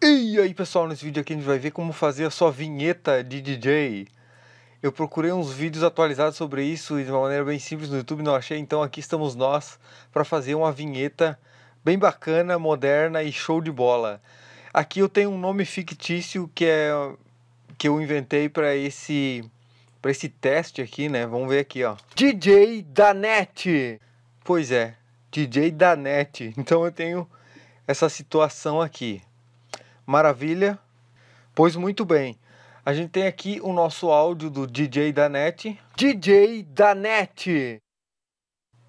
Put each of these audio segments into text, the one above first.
E aí pessoal, nesse vídeo aqui a gente vai ver como fazer a sua vinheta de DJ. Eu procurei uns vídeos atualizados sobre isso e de uma maneira bem simples no YouTube não achei, então aqui estamos nós para fazer uma vinheta bem bacana, moderna e show de bola. Aqui eu tenho um nome fictício que é que eu inventei para esse para esse teste aqui, né? Vamos ver aqui, ó. DJ NET Pois é, DJ NET Então eu tenho essa situação aqui. Maravilha? Pois muito bem. A gente tem aqui o nosso áudio do DJ Danete. DJ Danete!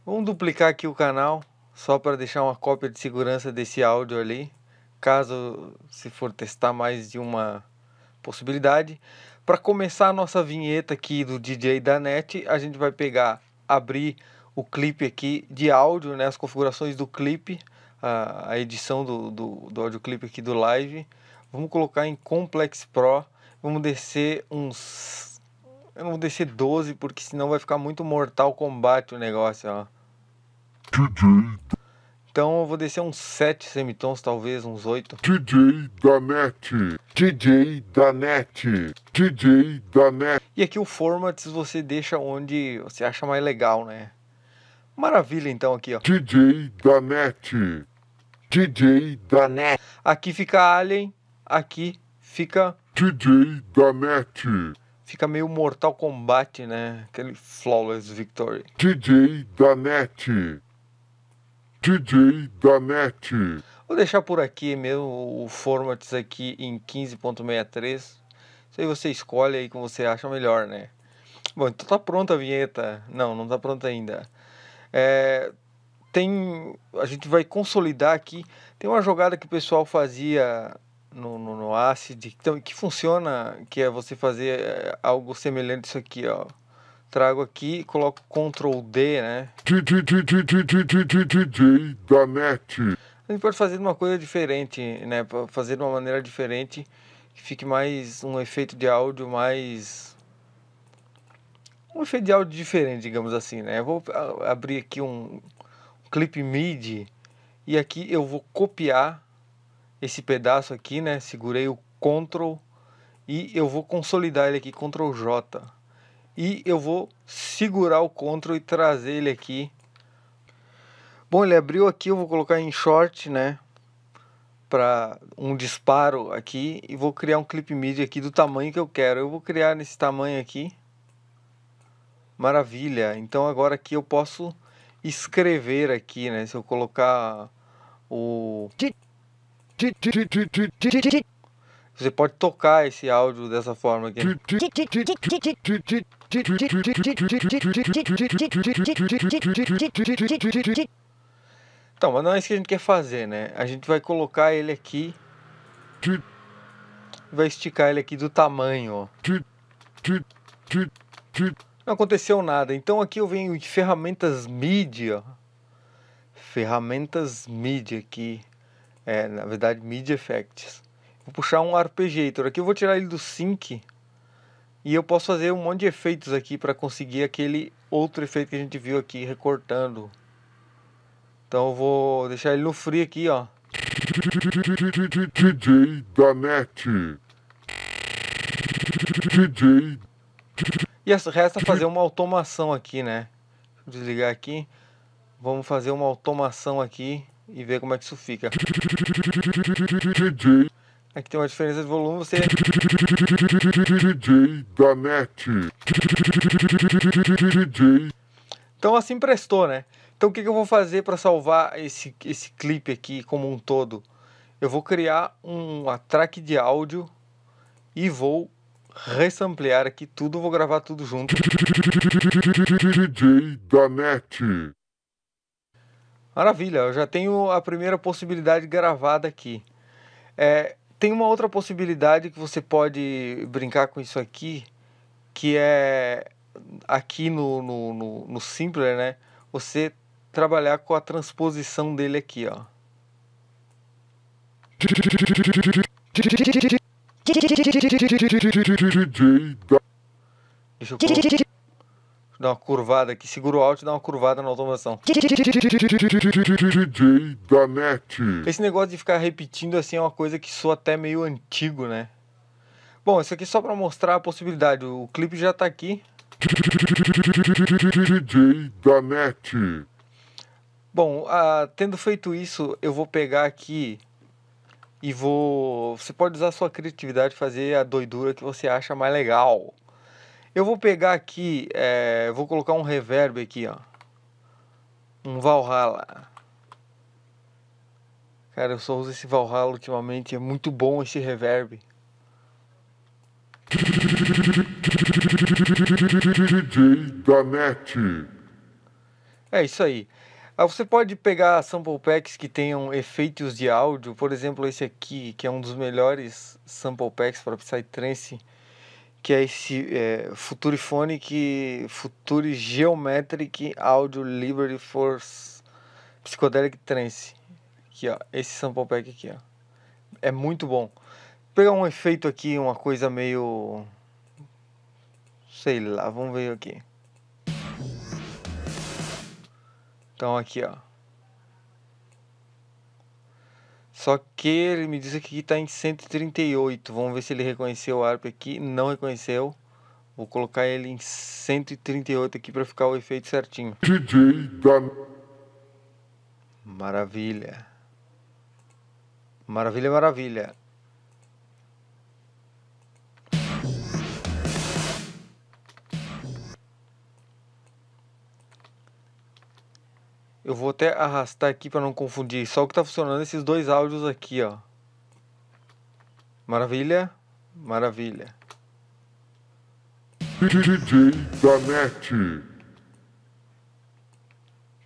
Vamos duplicar aqui o canal, só para deixar uma cópia de segurança desse áudio ali, caso se for testar mais de uma possibilidade. Para começar a nossa vinheta aqui do DJ Danete, a gente vai pegar, abrir o clipe aqui de áudio, né, as configurações do clipe a, a edição do, do, do audioclipe aqui do live. Vamos colocar em Complex Pro. Vamos descer uns. Eu não vou descer 12, porque senão vai ficar muito Mortal Kombat o negócio, ó. Então eu vou descer uns 7 semitons, talvez, uns 8. DJ da net. DJ da net. DJ da net. E aqui o formats você deixa onde você acha mais legal, né? Maravilha então aqui, ó. DJ da net. DJ Net. Aqui fica Alien, aqui fica DJ Net. Fica meio Mortal Kombat, né? Aquele Flawless Victory. DJ Net. DJ Net. Vou deixar por aqui mesmo o formats aqui em 15.63. Isso aí você escolhe aí como você acha melhor, né? Bom, então tá pronta a vinheta. Não, não tá pronta ainda. É, tem a gente vai consolidar aqui. Tem uma jogada que o pessoal fazia no, no, no Acid, que, que funciona, que é você fazer algo semelhante a isso aqui, ó. Trago aqui, coloco Ctrl D, né? da net. A gente pode fazer uma coisa diferente, né? Fazer de uma maneira diferente, que fique mais um efeito de áudio mais um efeito de áudio diferente, digamos assim, né? Eu vou abrir aqui um clip MIDI e aqui eu vou copiar esse pedaço aqui, né? Segurei o Ctrl e eu vou consolidar ele aqui, Ctrl J. E eu vou segurar o Ctrl e trazer ele aqui. Bom, ele abriu aqui, eu vou colocar em short, né? Para um disparo aqui e vou criar um clip MIDI aqui do tamanho que eu quero. Eu vou criar nesse tamanho aqui. Maravilha. Então agora aqui eu posso escrever aqui, né? Se eu colocar o. Você pode tocar esse áudio dessa forma aqui. Então, mas não é isso que a gente quer fazer, né? A gente vai colocar ele aqui. Vai esticar ele aqui do tamanho, ó. Não aconteceu nada. Então aqui eu venho de ferramentas mídia. Ferramentas mídia aqui. É, na verdade, Media Effects. Vou puxar um Arpeggiator. Aqui eu vou tirar ele do Sync. E eu posso fazer um monte de efeitos aqui para conseguir aquele outro efeito que a gente viu aqui recortando. Então eu vou deixar ele no free aqui, ó. DJ da net. DJ e resta fazer uma automação aqui, né? desligar aqui. Vamos fazer uma automação aqui e ver como é que isso fica. Aqui tem uma diferença de volume, você... DJ da net. Então assim prestou, né? Então o que, que eu vou fazer para salvar esse, esse clipe aqui como um todo? Eu vou criar um track de áudio e vou resamplear aqui tudo, vou gravar tudo junto. DJ Danete. Maravilha, eu já tenho a primeira possibilidade gravada aqui. É, tem uma outra possibilidade que você pode brincar com isso aqui, que é aqui no, no, no, no Simpler, né? Você trabalhar com a transposição dele aqui, ó. Deixa eu dar uma curvada aqui. Segura o alt e dá uma curvada na automação. da net. Esse negócio de ficar repetindo assim é uma coisa que soa até meio antigo, né? Bom, isso aqui é só para mostrar a possibilidade. O clipe já tá aqui. da net. Bom, ah, tendo feito isso, eu vou pegar aqui e vou. Você pode usar sua criatividade fazer a doidura que você acha mais legal. Eu vou pegar aqui, é, vou colocar um reverb aqui, ó. Um Valhalla. Cara, eu só uso esse Valhalla ultimamente, é muito bom esse reverb. DJ da net. É isso aí. Ah, você pode pegar sample packs que tenham efeitos de áudio, por exemplo, esse aqui, que é um dos melhores sample packs para Psytrance, que é esse é, Futuriphonic Future Geometric Audio Liberty Force Psychedelic Trance. Aqui, ó, esse sample pack aqui, ó. É muito bom. Vou pegar um efeito aqui, uma coisa meio sei lá, vamos ver aqui. Então aqui, ó. Só que ele me disse que está em 138. Vamos ver se ele reconheceu o ARP aqui. Não reconheceu. Vou colocar ele em 138 aqui para ficar o efeito certinho. DJ Dan. Maravilha. Maravilha, maravilha. Eu vou até arrastar aqui para não confundir. Só o que está funcionando é esses dois áudios aqui, ó. Maravilha? Maravilha. DJ da NET.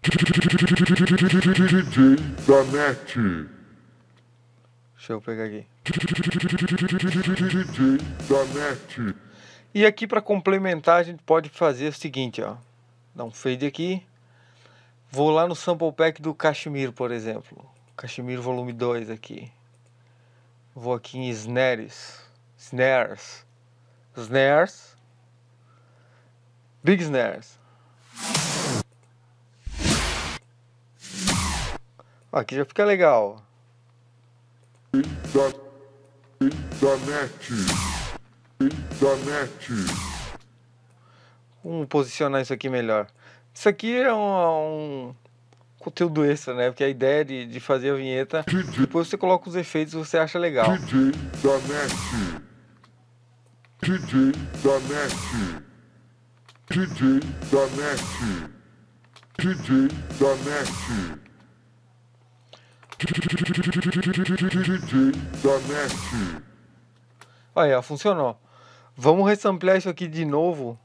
DJ da NET. Deixa eu pegar aqui. DJ da NET. E aqui para complementar a gente pode fazer o seguinte, ó. Dá um fade aqui. Vou lá no sample pack do Kashmir, por exemplo. Kashmir volume 2 aqui. Vou aqui em snares. Snares. Snares. Big snares. Aqui já fica legal. Da, da net. Da net. Vamos posicionar isso aqui melhor. Isso aqui é um, um conteúdo extra, né? Porque a ideia de, de fazer a vinheta, depois você coloca os efeitos você acha legal. DJ da NET. DJ da NET. DJ da NET. DJ da NET. DJ da NET. Aí, ó, funcionou. Vamos resamplear isso aqui de novo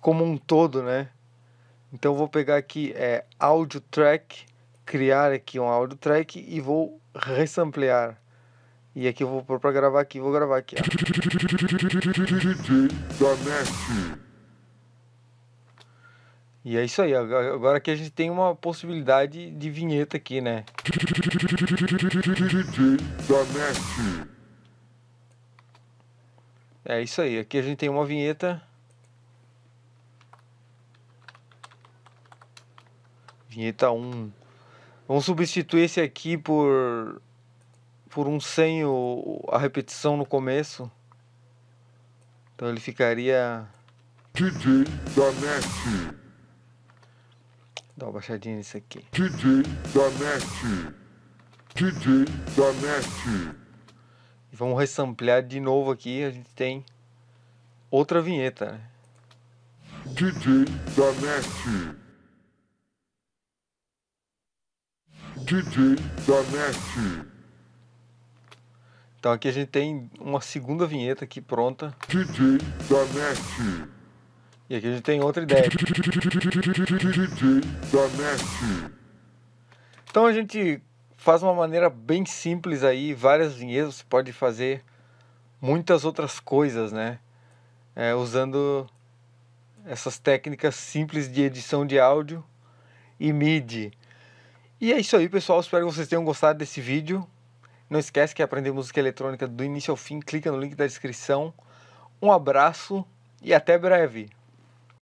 como um todo, né? Então vou pegar aqui é áudio track, criar aqui um áudio track e vou resamplear. E aqui eu vou pôr para gravar aqui, vou gravar aqui. Ó. E é isso aí, agora que a gente tem uma possibilidade de vinheta aqui, né? É isso aí, aqui a gente tem uma vinheta Vinheta 1. Vamos substituir esse aqui por por um sem o, a repetição no começo. Então ele ficaria DJ da NET. Dá uma baixadinha nisso aqui. DJ da NET. DJ da NET. E vamos ressamplear de novo aqui, a gente tem outra vinheta, né? DJ da NET. DJ da NET. Então aqui a gente tem uma segunda vinheta aqui pronta. DJ da NET. E aqui a gente tem outra ideia. DJ da NET. Então a gente faz uma maneira bem simples aí, várias vinhetas, você pode fazer muitas outras coisas, né? É, usando essas técnicas simples de edição de áudio e MIDI. E é isso aí, pessoal. Espero que vocês tenham gostado desse vídeo. Não esquece que aprender música eletrônica do início ao fim. Clica no link da descrição. Um abraço e até breve.